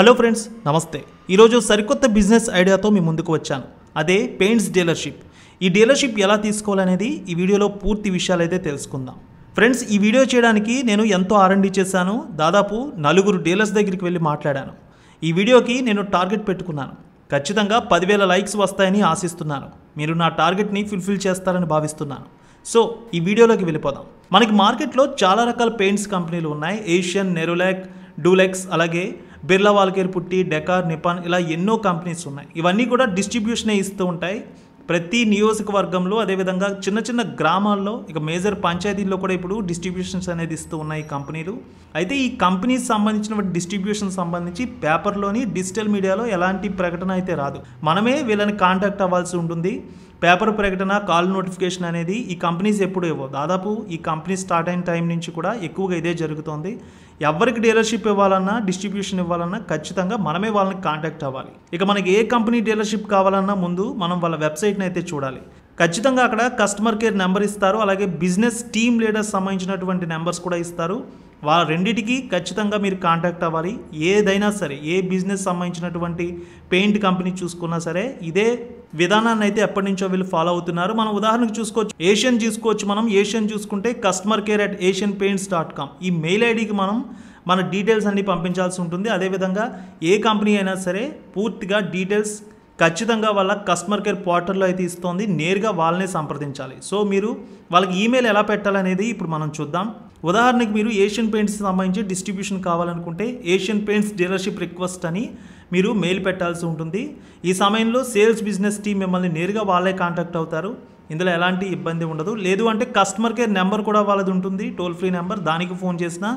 hello friends నమస్తే ఈరోజు సరికొత్త బిజినెస్ ఐడియాతో మీ ముందుకు వచ్చాను అదే పెయింట్స్ డీలర్షిప్ ఈ డీలర్షిప్ ఎలా తీసుకోవాలనేది ఈ వీడియోలో పూర్తి విషయాలైతే తెలుసుకుందాం ఫ్రెండ్స్ ఈ వీడియో చేయడానికి నేను ఎంతో ఆరండి చేశాను దాదాపు నలుగురు డీలర్స్ దగ్గరికి వెళ్ళి మాట్లాడాను ఈ వీడియోకి నేను టార్గెట్ పెట్టుకున్నాను ఖచ్చితంగా పదివేల లైక్స్ వస్తాయని ఆశిస్తున్నాను మీరు నా టార్గెట్ని ఫుల్ఫిల్ చేస్తారని భావిస్తున్నాను సో ఈ వీడియోలోకి వెళ్ళిపోదాం మనకి మార్కెట్లో చాలా రకాల పెయింట్స్ కంపెనీలు ఉన్నాయి ఏషియన్ నెరోలాక్ డూలెక్స్ అలాగే Birla Walcare putty decor Nippon ఇలా ఎన్నో కంపెనీస్ ఉన్నాయి ఇవన్నీ కూడా డిస్ట్రిబ్యూషనే ఇస్తూ ఉంటాయి ప్రతి నియోజకవర్గంలో అదేవిధంగా చిన్న చిన్న గ్రామాల్లో ఇక మేజర్ పంచాయతీల్లో కూడా ఇప్పుడు డిస్ట్రిబ్యూషన్స్ అనేది ఇస్తూ ఉన్నాయి కంపెనీలు అయితే ఈ కంపెనీస్ సంబంధించిన డిస్ట్రిబ్యూషన్ సంబంధించి పేపర్లోని డిజిటల్ మీడియాలో ఎలాంటి ప్రకటన అయితే రాదు మనమే వీళ్ళని కాంటాక్ట్ అవ్వాల్సి ఉంటుంది పేపర్ ప్రకటన కాల్ నోటిఫికేషన్ అనేది ఈ కంపెనీస్ ఎప్పుడు ఇవ్వవు దాదాపు ఈ కంపెనీ స్టార్ట్ అయిన టైం నుంచి కూడా ఎక్కువగా ఇదే జరుగుతోంది ఎవరికి డీలర్షిప్ ఇవ్వాలన్నా డిస్ట్రిబ్యూషన్ ఇవ్వాలన్నా ఖచ్చితంగా మనమే వాళ్ళని కాంటాక్ట్ అవ్వాలి ఇక మనకి ఏ కంపెనీ డీలర్షిప్ కావాలన్నా ముందు మనం వాళ్ళ వెబ్సైట్ని అయితే చూడాలి ఖచ్చితంగా అక్కడ కస్టమర్ కేర్ నెంబర్ ఇస్తారు అలాగే బిజినెస్ టీమ్ లీడర్స్ సంబంధించినటువంటి నెంబర్స్ కూడా ఇస్తారు వాళ్ళ రెండింటికి ఖచ్చితంగా మీరు కాంటాక్ట్ అవ్వాలి ఏదైనా సరే ఏ బిజినెస్ సంబంధించినటువంటి పెయింట్ కంపెనీ చూసుకున్నా సరే ఇదే విధానాన్ని అయితే ఎప్పటి నుంచో వీళ్ళు ఫాలో అవుతున్నారు మనం ఉదాహరణకు చూసుకోవచ్చు ఏషియన్ చూసుకోవచ్చు మనం ఏషియన్ చూసుకుంటే customer care at Asian paints dot com email ఐడికి మనం మన డీటెయిల్స్ అన్ని పంపించాల్సి ఉంటుంది అదేవిధంగా ఏ కంపెనీ అయినా సరే పూర్తిగా డీటెయిల్స్ ఖచ్చితంగా వాళ్ళ కస్టమర్ కేర్ పోర్టల్లో అయితే ఇస్తోంది నేరుగా వాళ్ళనే సంప్రదించాలి సో మీరు వాళ్ళకి ఈమెయిల్ ఎలా పెట్టాలనేది ఇప్పుడు మనం చూద్దాం ఉదాహరణకి మీరు ఏషియన్ పెయింట్స్ సంబంధించి డిస్ట్రిబ్యూషన్ కావాలనుకుంటే ఏషియన్ పెయింట్స్ డీలర్షిప్ రిక్వెస్ట్ అని మీరు మెయిల్ పెట్టాల్సి ఉంటుంది ఈ సమయంలో సేల్స్ బిజినెస్ టీం మిమ్మల్ని నేరుగా వాళ్ళే కాంటాక్ట్ అవుతారు ఇందులో ఎలాంటి ఇబ్బంది ఉండదు లేదు అంటే కస్టమర్ కేర్ నెంబర్ కూడా వాళ్ళది ఉంటుంది టోల్ ఫ్రీ నెంబర్ దానికి ఫోన్ చేసినా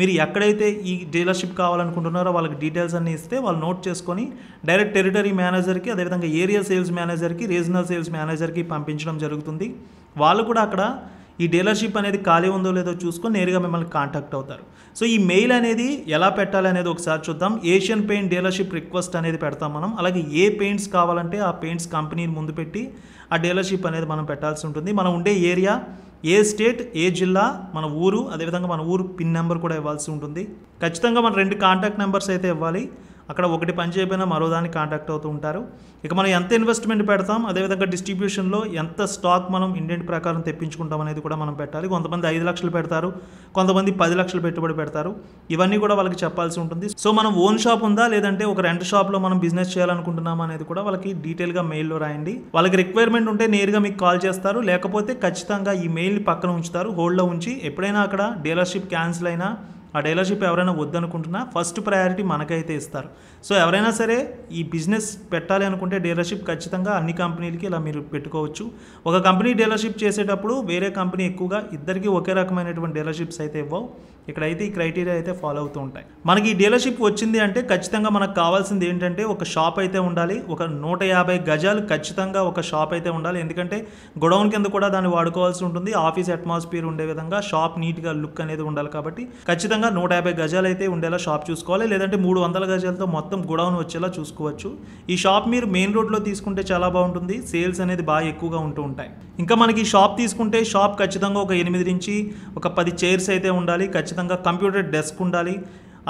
మీరు ఎక్కడైతే ఈ డీలర్షిప్ కావాలనుకుంటున్నారో వాళ్ళకి డీటెయిల్స్ అన్నీ ఇస్తే వాళ్ళు నోట్ చేసుకొని డైరెక్ట్ టెరిటరీ మేనేజర్కి అదేవిధంగా ఏరియా సేల్స్ మేనేజర్కి రీజనల్ సేల్స్ మేనేజర్కి పంపించడం జరుగుతుంది వాళ్ళు కూడా అక్కడ ఈ డీలర్షిప్ అనేది ఖాళీ ఉందో లేదో చూసుకొని నేరుగా మిమ్మల్ని కాంటాక్ట్ అవుతారు సో ఈ మెయిల్ అనేది ఎలా పెట్టాలి అనేది ఒకసారి చూద్దాం ఏషియన్ పెయింట్ డీలర్షిప్ రిక్వెస్ట్ అనేది పెడతాం మనం అలాగే ఏ పెయింట్స్ కావాలంటే ఆ పెయింట్స్ కంపెనీని ముందు పెట్టి ఆ డీలర్షిప్ అనేది మనం పెట్టాల్సి ఉంటుంది మనం ఉండే ఏరియా ఏ స్టేట్ ఏ జిల్లా మన ఊరు అదేవిధంగా మన ఊరు పిన్ నెంబర్ కూడా ఇవ్వాల్సి ఉంటుంది ఖచ్చితంగా మన రెండు కాంటాక్ట్ నెంబర్స్ అయితే ఇవ్వాలి అక్కడ ఒకటి పని మరో దానికి కాంటాక్ట్ అవుతూ ఉంటారు ఇక మనం ఎంత ఇన్వెస్ట్మెంట్ పెడతాం అదేవిధంగా డిస్ట్రిబ్యూషన్లో ఎంత స్టాక్ మనం ఇండియన్ ప్రకారం తెప్పించుకుంటాం అనేది కూడా మనం పెట్టాలి కొంతమంది ఐదు లక్షలు పెడతారు కొంతమంది పది లక్షలు పెట్టుబడి పెడతారు ఇవన్నీ కూడా వాళ్ళకి చెప్పాల్సి ఉంటుంది సో మనం ఓన్ షాప్ ఉందా లేదంటే ఒక రెంట్ షాప్లో మనం బిజినెస్ చేయాలనుకుంటున్నాం అనేది కూడా వాళ్ళకి డీటెయిల్గా మెయిల్లో రాయండి వాళ్ళకి రిక్వైర్మెంట్ ఉంటే నేరుగా మీకు కాల్ చేస్తారు లేకపోతే ఖచ్చితంగా ఈ మెయిల్ని పక్కన ఉంచుతారు హోల్డ్లో ఉంచి ఎప్పుడైనా అక్కడ డీలర్షిప్ క్యాన్సిల్ అయినా ఆ డీలర్షిప్ ఎవరైనా వద్దనుకుంటున్నా ఫస్ట్ ప్రయారిటీ మనకైతే ఇస్తారు సో ఎవరైనా సరే ఈ బిజినెస్ పెట్టాలి అనుకుంటే డీలర్షిప్ ఖచ్చితంగా అన్ని కంపెనీలకి ఇలా మీరు పెట్టుకోవచ్చు ఒక కంపెనీ డీలర్షిప్ చేసేటప్పుడు వేరే కంపెనీ ఎక్కువగా ఇద్దరికీ ఒకే రకమైనటువంటి డీలర్షిప్స్ అయితే ఇవ్వవు ఇక్కడైతే ఈ క్రైటీరియా అయితే ఫాలో అవుతూ ఉంటాయి మనకి ఈ డీలర్షిప్ వచ్చింది అంటే ఖచ్చితంగా మనకు కావాల్సింది ఏంటంటే ఒక షాప్ అయితే ఉండాలి ఒక నూట యాభై గజాలు ఖచ్చితంగా ఒక షాప్ అయితే ఉండాలి ఎందుకంటే గొడౌన్ కింద కూడా దాన్ని వాడుకోవాల్సి ఉంటుంది ఆఫీస్ అట్మాస్ఫియర్ ఉండే విధంగా షాప్ నీట్గా లుక్ అనేది ఉండాలి కాబట్టి ఖచ్చితంగా నూట యాభై గజాలు అయితే ఉండేలా షాప్ చూసుకోవాలి లేదంటే మూడు వందల గజాలతో మొత్తం గొడౌన్ వచ్చేలా చూసుకోవచ్చు ఈ షాప్ మీరు మెయిన్ రోడ్లో తీసుకుంటే చాలా బాగుంటుంది సేల్స్ అనేది బాగా ఎక్కువగా ఉంటూ ఉంటాయి ఇంకా మనకి షాప్ తీసుకుంటే షాప్ ఖచ్చితంగా ఒక ఎనిమిది నుంచి ఒక పది చైర్స్ అయితే ఉండాలి ఖచ్చితంగా ఖచ్చితంగా కంప్యూటర్ డెస్క్ ఉండాలి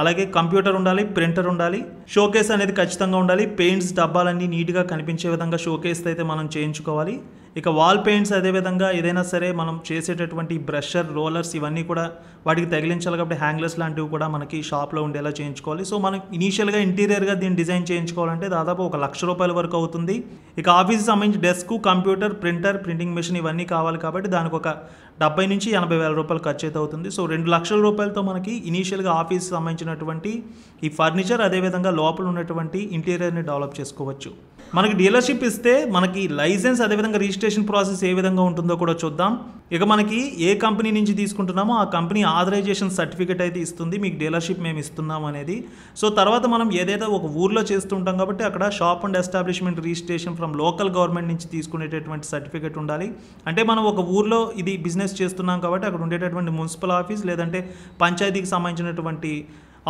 అలాగే కంప్యూటర్ ఉండాలి ప్రింటర్ ఉండాలి షోకేస్ అనేది ఖచ్చితంగా ఉండాలి పెయింట్స్ డబ్బాలన్నీ నీట్గా కనిపించే విధంగా షోకేస్ అయితే మనం చేయించుకోవాలి ఇక వాల్ పెయింట్స్ అదేవిధంగా ఏదైనా సరే మనం చేసేటటువంటి బ్రషర్ రోలర్స్ ఇవన్నీ కూడా వాటికి తగిలించాలి కాబట్టి హ్యాంగ్లెస్ లాంటివి కూడా మనకి షాప్లో ఉండేలా చేయించుకోవాలి సో మనం ఇనీషియల్గా ఇంటీరియర్గా దీన్ని డిజైన్ చేయించుకోవాలంటే దాదాపు ఒక లక్ష రూపాయల వరకు అవుతుంది ఇక ఆఫీస్కి సంబంధించి desk computer printer printing machine ఇవన్నీ కావాలి కాబట్టి దానికి ఒక డెబ్బై నుంచి ఎనభై వేల రూపాయలు ఖర్చు అయితే అవుతుంది సో రెండు లక్షల రూపాయలతో మనకి ఇనీషియల్గా ఆఫీస్కి సంబంధించినటువంటి ఈ ఫర్నిచర్ అదేవిధంగా లోపల ఉన్నటువంటి ఇంటీరియర్ని డెవలప్ చేసుకోవచ్చు మనకి డీలర్షిప్ ఇస్తే మనకి లైసెన్స్ అదేవిధంగా రిజిస్ట్రేషన్ ప్రాసెస్ ఏ విధంగా ఉంటుందో కూడా చూద్దాం ఇక మనకి ఏ కంపెనీ నుంచి తీసుకుంటున్నామో ఆ కంపెనీ ఆథరైజేషన్ సర్టిఫికేట్ అయితే ఇస్తుంది మీకు డీలర్షిప్ మేము ఇస్తున్నాం అనేది సో తర్వాత మనం ఏదైతే ఒక ఊర్లో చేస్తుంటాం కాబట్టి అక్కడ shop and establishment registration from local government నుంచి తీసుకునేటటువంటి సర్టిఫికేట్ ఉండాలి అంటే మనం ఒక ఊర్లో ఇది బిజినెస్ చేస్తున్నాం కాబట్టి అక్కడ ఉండేటటువంటి మున్సిపల్ ఆఫీస్ లేదంటే పంచాయతీకి సంబంధించినటువంటి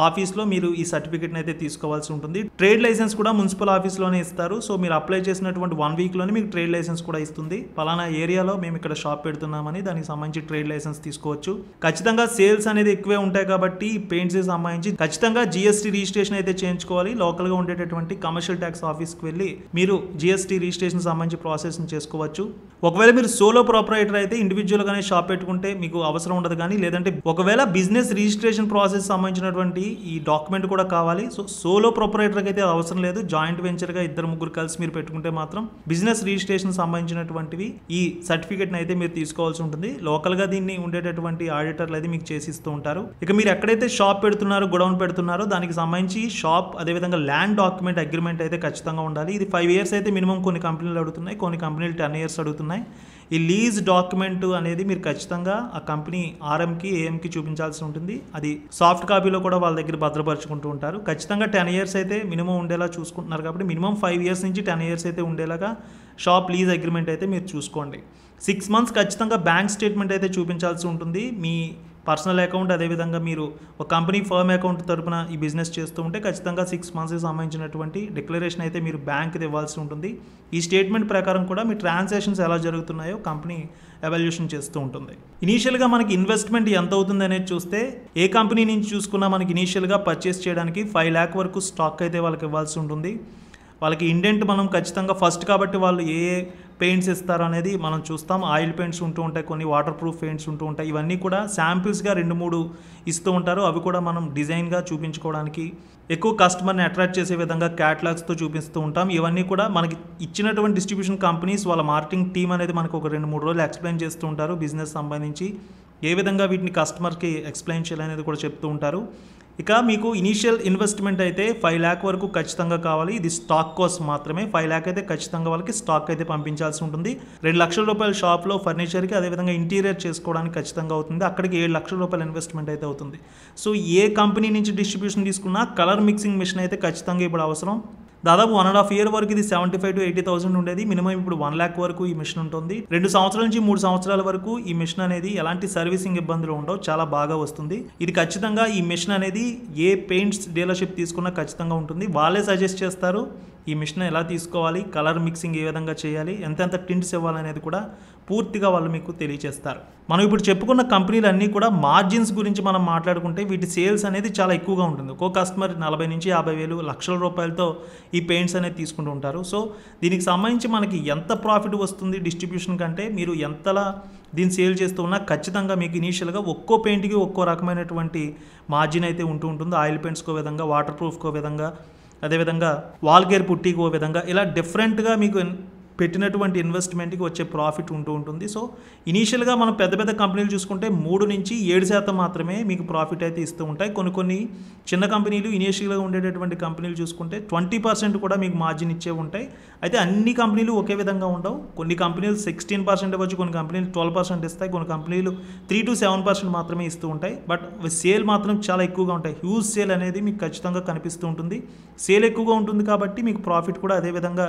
ఆఫీస్లో మీరు ఈ సర్టిఫికేట్ని అయితే తీసుకోవాల్సి ఉంటుంది ట్రేడ్ లైసెన్స్ కూడా మున్సిపల్ ఆఫీస్లోనే ఇస్తారు సో మీరు అప్లై చేసినటువంటి వన్ వీక్లోనే మీకు ట్రేడ్ లైసెన్స్ కూడా ఇస్తుంది ఫలానా ఏరియాలో మేము ఇక్కడ షాప్ పెడుతున్నామని దానికి సంబంధించి ట్రేడ్ లైసెన్స్ తీసుకోవచ్చు ఖచ్చితంగా సేల్స్ అనేది ఎక్కువే ఉంటాయి కాబట్టి పెయింట్స్ సంబంధించి ఖచ్చితంగా జిఎస్టీ రిజిస్ట్రేషన్ అయితే చేయించుకోవాలి లోకల్గా ఉండేటటువంటి కమర్షియల్ ట్యాక్స్ ఆఫీస్కి వెళ్ళి మీరు జిఎస్టీ రిజిస్ట్రేషన్ సంబంధించి ప్రాసెస్ని చేసుకోవచ్చు ఒకవేళ మీరు సోలో ప్రాపరేటర్ అయితే ఇండివిజువల్గానే షాప్ పెట్టుకుంటే మీకు అవసరం ఉండదు కానీ లేదంటే ఒకవేళ బిజినెస్ రిజిస్ట్రేషన్ ప్రాసెస్ సంబంధించినటువంటి ఈ డాక్యుమెంట్ కూడా కావాలి సో సోలో ప్రొపరేటర్కి అయితే అవసరం లేదు జాయింట్ వెంచర్గా ఇద్దరు ముగ్గురు కలిసి మీరు పెట్టుకుంటే మాత్రం బిజినెస్ రిజిస్ట్రేషన్ సంబంధించినటువంటివి ఈ సర్టిఫికేట్ని అయితే మీరు తీసుకోవాల్సి ఉంటుంది లోకల్గా దీన్ని ఉండేటటువంటి ఆడిటర్లు అయితే మీకు చేసి ఇస్తూ ఉంటారు ఇక మీరు ఎక్కడైతే షాప్ పెడుతున్నారో గొడౌన్ పెడుతున్నారో దానికి సంబంధించి షాప్ అదేవిధంగా ల్యాండ్ డాక్యుమెంట్ అగ్రిమెంట్ అయితే ఖచ్చితంగా ఉండాలి ఇది ఫైవ్ ఇయర్స్ అయితే మినిమం కొన్ని కంపెనీలు అడుగుతున్నాయి కొన్ని కంపెనీలు టెన్ ఇయర్స్ అడుగుతున్నాయి ఈ లీజ్ డాక్యుమెంట్ అనేది మీరు ఖచ్చితంగా ఆ కంపెనీ ఆర్ఎంకి ఏఎంకి చూపించాల్సి ఉంటుంది అది సాఫ్ట్ కాపీలో కూడా వాళ్ళ దగ్గర భద్రపరచుకుంటూ ఉంటారు ఖచ్చితంగా టెన్ ఇయర్స్ అయితే మినిమం ఉండేలా చూసుకుంటున్నారు కాబట్టి మినిమం ఫైవ్ ఇయర్స్ నుంచి టెన్ ఇయర్స్ అయితే ఉండేలాగా షాప్ లీజ్ అగ్రిమెంట్ అయితే మీరు చూసుకోండి సిక్స్ మంత్స్ ఖచ్చితంగా బ్యాంక్ స్టేట్మెంట్ అయితే చూపించాల్సి ఉంటుంది మీ పర్సనల్ అకౌంట్ అదేవిధంగా మీరు ఒక కంపెనీ ఫర్మ్ అకౌంట్ తరపున ఈ బిజినెస్ చేస్తూ ఉంటే ఖచ్చితంగా సిక్స్ మంత్స్కి సంబంధించినటువంటి డిక్లరేషన్ అయితే మీరు బ్యాంక్ది ఇవ్వాల్సి ఉంటుంది ఈ స్టేట్మెంట్ ప్రకారం కూడా మీ ట్రాన్సాక్షన్స్ ఎలా జరుగుతున్నాయో కంపెనీ ఎవాల్యుయేషన్ చేస్తూ ఉంటుంది ఇనీషియల్గా మనకి ఇన్వెస్ట్మెంట్ ఎంత అవుతుంది అనేది చూస్తే ఏ కంపెనీ నుంచి చూసుకున్నా మనకి ఇనీషియల్గా పర్చేస్ చేయడానికి ఫైవ్ ల్యాక్ వరకు స్టాక్ అయితే వాళ్ళకి ఇవ్వాల్సి ఉంటుంది వాళ్ళకి ఇండెంట్ మనం ఖచ్చితంగా ఫస్ట్ కాబట్టి వాళ్ళు ఏ పెయింట్స్ ఇస్తారు అనేది మనం చూస్తాం ఆయిల్ పెయింట్స్ ఉంటూ ఉంటాయి కొన్ని వాటర్ ప్రూఫ్ పెయింట్స్ ఉంటూ ఉంటాయి ఇవన్నీ కూడా శాంపిల్స్గా రెండు మూడు ఇస్తూ ఉంటారు అవి కూడా మనం డిజైన్గా చూపించుకోవడానికి ఎక్కువ కస్టమర్ని అట్రాక్ట్ చేసే విధంగా క్యాట్లాగ్స్తో చూపిస్తూ ఉంటాం ఇవన్నీ కూడా మనకి ఇచ్చినటువంటి డిస్ట్రిబ్యూషన్ కంపెనీస్ వాళ్ళ మార్కెటింగ్ టీం అనేది మనకు ఒక రెండు మూడు రోజులు ఎక్స్ప్లెయిన్ చేస్తూ ఉంటారు బిజినెస్ సంబంధించి ఏ విధంగా వీటిని కస్టమర్కి ఎక్స్ప్లెయిన్ చేయాలనేది కూడా చెప్తూ ఉంటారు ఇక మీకు ఇనీషియల్ ఇన్వెస్ట్మెంట్ అయితే ఫైవ్ ల్యాక్ వరకు ఖచ్చితంగా కావాలి ఇది స్టాక్ కోసం మాత్రమే ఫైవ్ ల్యాక్ అయితే ఖచ్చితంగా వాళ్ళకి స్టాక్ అయితే పంపించాల్సి ఉంటుంది రెండు లక్షల రూపాయల షాప్లో ఫర్నిచర్కి అదేవిధంగా ఇంటీరియర్ చేసుకోవడానికి ఖచ్చితంగా అవుతుంది అక్కడికి ఏడు లక్షల రూపాయల ఇన్వెస్ట్మెంట్ అయితే అవుతుంది సో ఏ కంపెనీ నుంచి డిస్ట్రిబ్యూషన్ తీసుకున్నా కలర్ మిక్సింగ్ మిషన్ అయితే ఖచ్చితంగా ఇప్పుడు అవసరం దాదాపు వన్ అండ్ హాఫ్ ఇయర్ వరకు ఇది seventy five to eighty thousand ఉండేది మినిమం ఇప్పుడు వన్ ల్యాక్ వరకు ఈ మిషన్ ఉంటుంది రెండు సంవత్సరాల నుంచి మూడు సంవత్సరాల వరకు ఈ మిషన్ అనేది ఎలాంటి సర్వీసింగ్ ఇబ్బందులు ఉండవు చాలా బాగా వస్తుంది ఇది ఖచ్చితంగా ఈ మిషన్ అనేది ఏ పెయింట్స్ డీలర్షిప్ తీసుకున్నా ఖచ్చితంగా ఉంటుంది వాళ్ళే సజెస్ట్ చేస్తారు ఈ మిషన్ ఎలా తీసుకోవాలి కలర్ మిక్సింగ్ ఏ విధంగా చేయాలి ఎంతెంత టింట్స్ ఇవ్వాలనేది కూడా పూర్తిగా వాళ్ళు మీకు తెలియజేస్తారు మనం ఇప్పుడు చెప్పుకున్న కంపెనీలన్నీ కూడా మార్జిన్స్ గురించి మనం మాట్లాడుకుంటే వీటి సేల్స్ అనేది చాలా ఎక్కువగా ఉంటుంది ఒక్కో కస్టమర్ నలభై నుంచి యాభై వేలు లక్షల రూపాయలతో ఈ పెయింట్స్ అనేది తీసుకుంటూ ఉంటారు సో దీనికి సంబంధించి మనకి ఎంత ప్రాఫిట్ వస్తుంది డిస్ట్రిబ్యూషన్ కంటే మీరు ఎంతలా దీన్ని సేల్ చేస్తూ ఉన్నా ఖచ్చితంగా మీకు ఇనీషియల్గా ఒక్కో పెయింట్కి ఒక్కో రకమైనటువంటి మార్జిన్ అయితే ఉంటూ ఉంటుంది ఆయిల్ పెయింట్స్కో విధంగా వాటర్ ప్రూఫ్కో విధంగా అదేవిధంగా వాల్కేర్ పుట్టికో విధంగా ఇలా డిఫరెంట్గా మీకు పెట్టినటువంటి ఇన్వెస్ట్మెంట్కి వచ్చే ప్రాఫిట్ ఉంటూ ఉంటుంది సో ఇనీషియల్గా మనం పెద్ద పెద్ద కంపెనీలు చూసుకుంటే మూడు నుంచి ఏడు శాతం మాత్రమే మీకు ప్రాఫిట్ అయితే ఇస్తూ ఉంటాయి కొన్ని కొన్ని చిన్న కంపెనీలు ఇనీషియల్గా ఉండేటటువంటి కంపెనీలు చూసుకుంటే ట్వంటీ పర్సెంట్ కూడా మీకు మార్జిన్ ఇచ్చే ఉంటాయి అయితే అన్ని కంపెనీలు ఒకే విధంగా ఉండవు కొన్ని కంపెనీలు సిక్స్టీన్ పర్సెంట్ ఇవ్వచ్చు కొన్ని కంపెనీలు ట్వెల్వ్ పర్సెంట్ ఇస్తాయి కొన్ని కంపెనీలు త్రీ టు సెవెన్ పర్సెంట్ మాత్రమే ఇస్తూ ఉంటాయి బట్ సేల్ మాత్రం చాలా ఎక్కువగా ఉంటాయి హ్యూజ్ సేల్ అనేది మీకు ఖచ్చితంగా కనిపిస్తూ ఉంటుంది సేల్ ఎక్కువగా ఉంటుంది కాబట్టి మీకు ప్రాఫిట్ కూడా అదేవిధంగా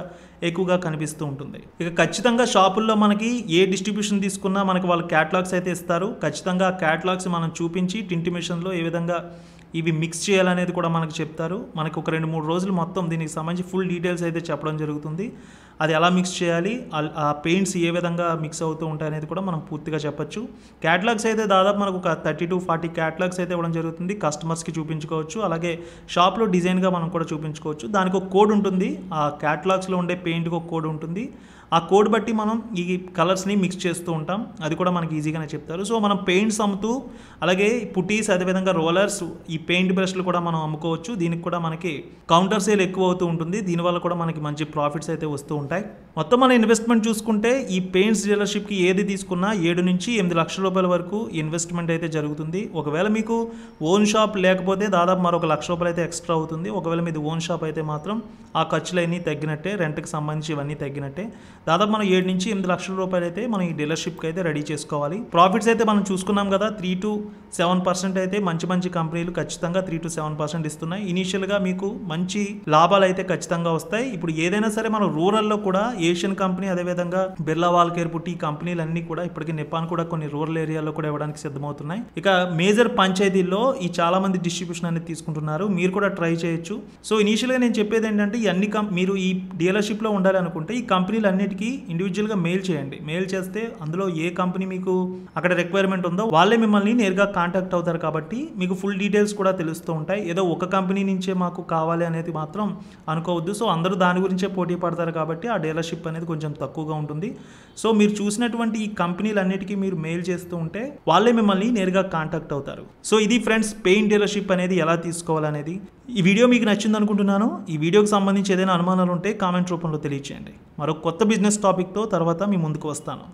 ఎక్కువగా కనిపిస్తూ ఉంటుంది ఉంటుంది ఇక ఖచ్చితంగా షాపుల్లో మనకి ఏ డిస్ట్రిబ్యూషన్ తీసుకున్నా మనకి వాళ్ళు క్యాటలాగ్స్ అయితే ఇస్తారు ఖచ్చితంగా క్యాటలాగ్స్ మనం చూపించి టింటి మిషన్లో ఏ విధంగా ఇవి మిక్స్ చేయాలనేది కూడా మనకు చెప్తారు మనకు ఒక రెండు మూడు రోజులు మొత్తం దీనికి సంబంధించి ఫుల్ డీటెయిల్స్ అయితే చెప్పడం జరుగుతుంది అది ఎలా మిక్స్ చేయాలి ఆ పెయింట్స్ ఏ విధంగా మిక్స్ అవుతూ ఉంటాయి అనేది కూడా మనం పూర్తిగా చెప్పొచ్చు క్యాటలాగ్స్ అయితే దాదాపు మనకు ఒక థర్టీ టు ఫార్టీ క్యాటలాగ్స్ అయితే ఇవ్వడం జరుగుతుంది కస్టమర్స్కి చూపించుకోవచ్చు అలాగే షాప్లో డిజైన్గా మనం కూడా చూపించుకోవచ్చు దానికి ఒక కోడ్ ఉంటుంది ఆ క్యాటలాగ్స్లో ఉండే పెయింట్కి ఒక కోడ్ ఉంటుంది ఆ కోడ్ బట్టి మనం ఈ కలర్స్ని మిక్స్ చేస్తూ ఉంటాం అది కూడా మనకి ఈజీగానే చెప్తారు సో మనం పెయింట్స్ అమ్ముతూ అలాగే పుటీస్ అదేవిధంగా రోలర్స్ ఈ పెయింట్ బ్రష్లు కూడా మనం అమ్ముకోవచ్చు దీనికి కూడా మనకి కౌంటర్ సేల్ ఎక్కువ అవుతూ ఉంటుంది దీనివల్ల కూడా మనకి మంచి ప్రాఫిట్స్ అయితే వస్తూ ఉంటాయి ఉంటాయి మొత్తం మన ఇన్వెస్ట్మెంట్ చూసుకుంటే ఈ పెయింట్స్ డీలర్షిప్కి ఏది తీసుకున్నా ఏడు నుంచి ఎనిమిది లక్షల రూపాయల వరకు ఇన్వెస్ట్మెంట్ అయితే జరుగుతుంది ఒకవేళ మీకు ఓన్ షాప్ లేకపోతే దాదాపు మరొక లక్ష రూపాయలు అయితే ఎక్స్ట్రా అవుతుంది ఒకవేళ మీది ఓన్ షాప్ అయితే మాత్రం ఆ ఖర్చులు అన్నీ తగ్గినట్టే రెంట్కి సంబంధించి ఇవన్నీ తగ్గినట్టే దాదాపు మనం ఏడు నుంచి ఎనిమిది లక్షల రూపాయలు అయితే మనం ఈ డీలర్షిప్కి అయితే రెడీ చేసుకోవాలి ప్రాఫిట్స్ అయితే మనం చూసుకున్నాం కదా త్రీ టు సెవెన్ పర్సెంట్ అయితే మంచి మంచి కంపెనీలు ఖచ్చితంగా త్రీ టు సెవెన్ పర్సెంట్ ఇస్తున్నాయి ఇనీషియల్గా మీకు మంచి లాభాలు అయితే ఖచ్చితంగా వస్తాయి ఇప్పుడు ఏదైనా సరే మనం రూరల్ సెక్టర్లో కూడా ఏషియన్ కంపెనీ అదేవిధంగా బిర్లా వాల్కేర్ పుట్టి ఈ అన్ని కూడా ఇప్పటికీ నిపాన్ కూడా కొన్ని రూరల్ ఏరియాలో కూడా ఇవ్వడానికి సిద్ధమవుతున్నాయి ఇక మేజర్ పంచాయతీల్లో ఈ చాలా మంది డిస్ట్రిబ్యూషన్ అనేది తీసుకుంటున్నారు మీరు కూడా ట్రై చేయొచ్చు సో ఇనీషియల్గా నేను చెప్పేది ఏంటంటే అన్ని కం మీరు ఈ డీలర్షిప్లో ఉండాలి అనుకుంటే ఈ కంపెనీలు అన్నిటికీ ఇండివిజువల్గా మెయిల్ చేయండి మెయిల్ చేస్తే అందులో ఏ కంపెనీ మీకు అక్కడ రిక్వైర్మెంట్ ఉందో వాళ్ళే మిమ్మల్ని నేరుగా కాంటాక్ట్ అవుతారు కాబట్టి మీకు ఫుల్ డీటెయిల్స్ కూడా తెలుస్తూ ఉంటాయి ఏదో ఒక కంపెనీ నుంచే మాకు కావాలి అనేది మాత్రం అనుకోవద్దు సో అందరూ దాని గురించే పోటీ పడతారు కాబట్టి కాబట్టి ఆ డీలర్షిప్ అనేది కొంచెం తక్కువగా ఉంటుంది సో మీరు చూసినటువంటి ఈ కంపెనీలన్నిటికీ మీరు మెయిల్ చేస్తూ ఉంటే వాళ్ళే మిమ్మల్ని నేరుగా కాంటాక్ట్ అవుతారు సో ఇది ఫ్రెండ్స్ పెయిన్ డీలర్షిప్ అనేది ఎలా తీసుకోవాలనేది ఈ వీడియో మీకు నచ్చింది అనుకుంటున్నాను ఈ వీడియోకి సంబంధించి ఏదైనా అనుమానాలు ఉంటే కామెంట్ రూపంలో తెలియచేయండి మరో కొత్త బిజినెస్ టాపిక్తో తర్వాత మీ ముందుకు వస్తాను